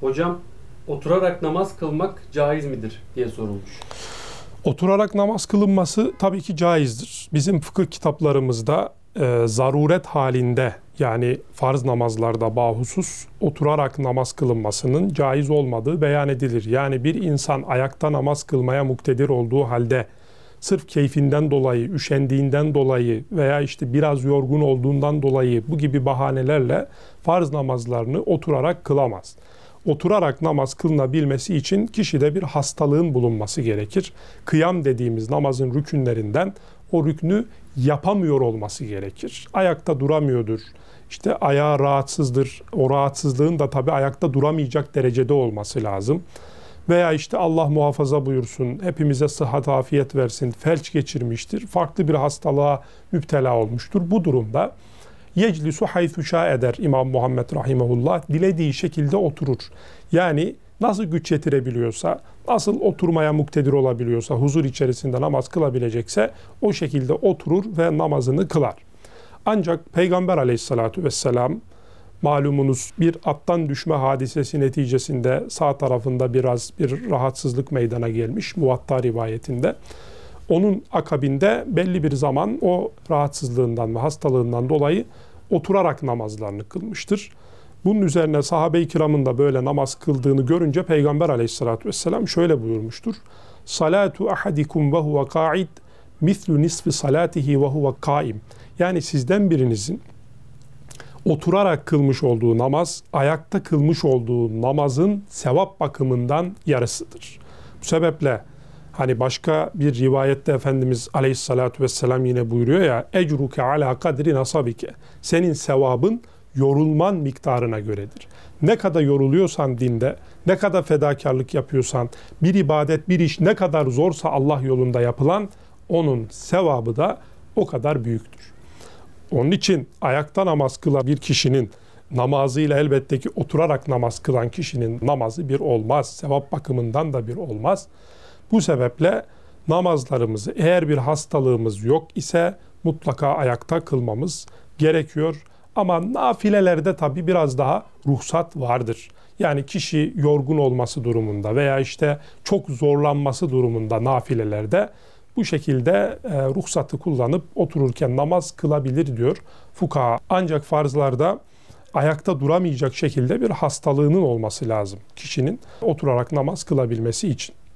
Hocam oturarak namaz kılmak caiz midir diye sorulmuş. Oturarak namaz kılınması tabii ki caizdir. Bizim fıkıh kitaplarımızda e, zaruret halinde yani farz namazlarda bahusus oturarak namaz kılınmasının caiz olmadığı beyan edilir. Yani bir insan ayakta namaz kılmaya muktedir olduğu halde sırf keyfinden dolayı, üşendiğinden dolayı veya işte biraz yorgun olduğundan dolayı bu gibi bahanelerle farz namazlarını oturarak kılamaz oturarak namaz kılınabilmesi için kişide bir hastalığın bulunması gerekir. Kıyam dediğimiz namazın rükünlerinden o rüknü yapamıyor olması gerekir. Ayakta duramıyordur. İşte ayağı rahatsızdır. O rahatsızlığın da tabii ayakta duramayacak derecede olması lazım. Veya işte Allah muhafaza buyursun, hepimize sıhhat afiyet versin, felç geçirmiştir, farklı bir hastalığa müptela olmuştur. Bu durumda Yeclisu haythu şa eder İmam Muhammed rahimehullah. Dilediği şekilde oturur. Yani nasıl güç yetirebiliyorsa, nasıl oturmaya muktedir olabiliyorsa, huzur içerisinde namaz kılabilecekse o şekilde oturur ve namazını kılar. Ancak Peygamber aleyhissalatu vesselam malumunuz bir attan düşme hadisesi neticesinde sağ tarafında biraz bir rahatsızlık meydana gelmiş muvatta rivayetinde. Onun akabinde belli bir zaman o rahatsızlığından ve hastalığından dolayı oturarak namazlarını kılmıştır. Bunun üzerine sahabe-i kiramın da böyle namaz kıldığını görünce Peygamber aleyhissalatü vesselam şöyle buyurmuştur. Salatu ahadikum ve huve ka'id mislu nisfi salatihi ve huve kaim. Yani sizden birinizin oturarak kılmış olduğu namaz, ayakta kılmış olduğu namazın sevap bakımından yarısıdır. Bu sebeple Hani başka bir rivayette Efendimiz Aleyhissalatü Vesselam yine buyuruyor ya ecruke ala kadri nasabike. Senin sevabın yorulman miktarına göredir. Ne kadar yoruluyorsan dinde, ne kadar fedakarlık yapıyorsan, bir ibadet, bir iş ne kadar zorsa Allah yolunda yapılan onun sevabı da o kadar büyüktür. Onun için ayakta namaz kılan bir kişinin namazıyla elbette ki oturarak namaz kılan kişinin namazı bir olmaz. Sevap bakımından da bir olmaz. Bu sebeple namazlarımızı eğer bir hastalığımız yok ise mutlaka ayakta kılmamız gerekiyor. Ama nafilelerde tabii biraz daha ruhsat vardır. Yani kişi yorgun olması durumunda veya işte çok zorlanması durumunda nafilelerde bu şekilde e, ruhsatı kullanıp otururken namaz kılabilir diyor fuka. Ancak farzlarda ayakta duramayacak şekilde bir hastalığının olması lazım kişinin oturarak namaz kılabilmesi için.